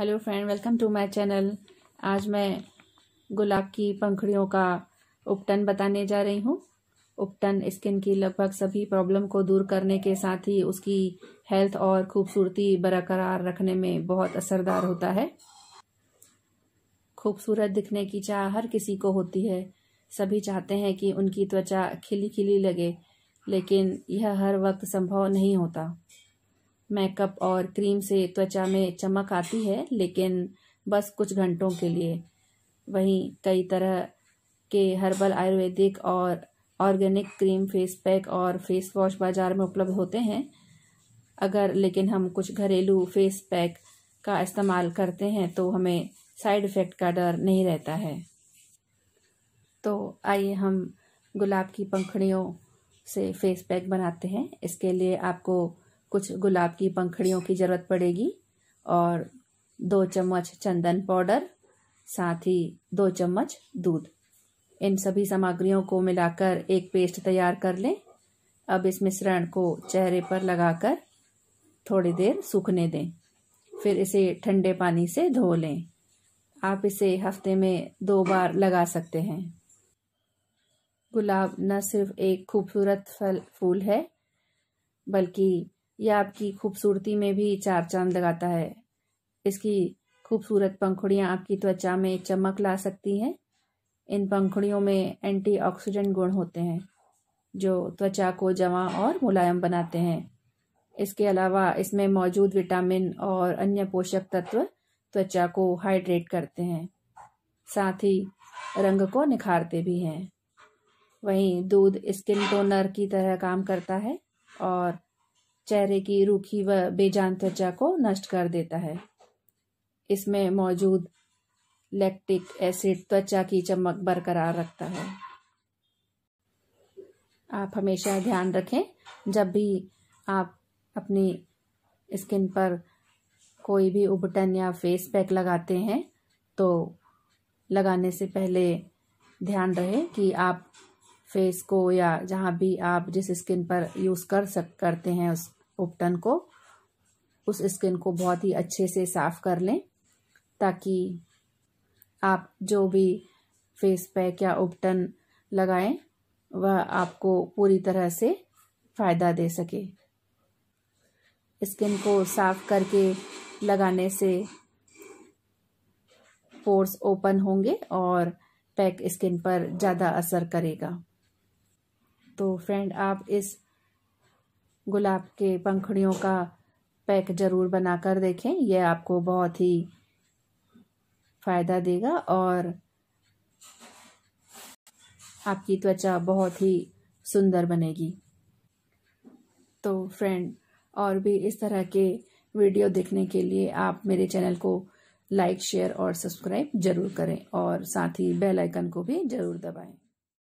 hello friend welcome to my channel आज मैं गुलाब की पंखड़ियों का उपटन बताने जा रही हूँ उपटन स्किन की लगभग सभी प्रॉब्लम को दूर करने के साथ ही उसकी हेल्थ और खूबसूरती बरकरार रखने में बहुत असरदार होता है खूबसूरत दिखने की चाह हर किसी को होती है सभी चाहते हैं कि उनकी त्वचा खिली खिली लगे लेकिन यह हर वक्त संभव नहीं होता मेकअप और क्रीम से त्वचा में चमक आती है लेकिन बस कुछ घंटों के लिए वहीं कई तरह के हर्बल आयुर्वेदिक और ऑर्गेनिक क्रीम फेस पैक और फेस वॉश बाज़ार में उपलब्ध होते हैं अगर लेकिन हम कुछ घरेलू फेस पैक का इस्तेमाल करते हैं तो हमें साइड इफ़ेक्ट का डर नहीं रहता है तो आइए हम गुलाब की पंखड़ियों से फेस पैक बनाते हैं इसके लिए आपको कुछ गुलाब की पंखड़ियों की ज़रूरत पड़ेगी और दो चम्मच चंदन पाउडर साथ ही दो चम्मच दूध इन सभी सामग्रियों को मिलाकर एक पेस्ट तैयार कर लें अब इस मिश्रण को चेहरे पर लगाकर थोड़ी देर सूखने दें फिर इसे ठंडे पानी से धो लें आप इसे हफ्ते में दो बार लगा सकते हैं गुलाब न सिर्फ एक खूबसूरत फल फूल है बल्कि यह आपकी खूबसूरती में भी चार चांद लगाता है इसकी खूबसूरत पंखुड़ियाँ आपकी त्वचा में चमक ला सकती हैं इन पंखुड़ियों में एंटीऑक्सीडेंट गुण होते हैं जो त्वचा को जमा और मुलायम बनाते हैं इसके अलावा इसमें मौजूद विटामिन और अन्य पोषक तत्व त्वचा को हाइड्रेट करते हैं साथ ही रंग को निखारते भी हैं वहीं दूध स्किन टोनर की तरह काम करता है और चेहरे की रूखी व बेजान त्वचा को नष्ट कर देता है इसमें मौजूद लैक्टिक एसिड त्वचा की चमक बरकरार रखता है आप हमेशा ध्यान रखें जब भी आप अपनी स्किन पर कोई भी उबटन या फेस पैक लगाते हैं तो लगाने से पहले ध्यान रहे कि आप फेस को या जहाँ भी आप जिस स्किन पर यूज़ कर सक करते हैं उस उपटन को उस स्किन को बहुत ही अच्छे से साफ कर लें ताकि आप जो भी फेस पैक या उपटन लगाएं वह आपको पूरी तरह से फ़ायदा दे सके स्किन को साफ करके लगाने से पोर्स ओपन होंगे और पैक स्किन पर ज़्यादा असर करेगा तो फ्रेंड आप इस गुलाब के पंखड़ियों का पैक ज़रूर बनाकर देखें यह आपको बहुत ही फ़ायदा देगा और आपकी त्वचा बहुत ही सुंदर बनेगी तो फ्रेंड और भी इस तरह के वीडियो देखने के लिए आप मेरे चैनल को लाइक शेयर और सब्सक्राइब जरूर करें और साथ ही बेल आइकन को भी जरूर दबाएं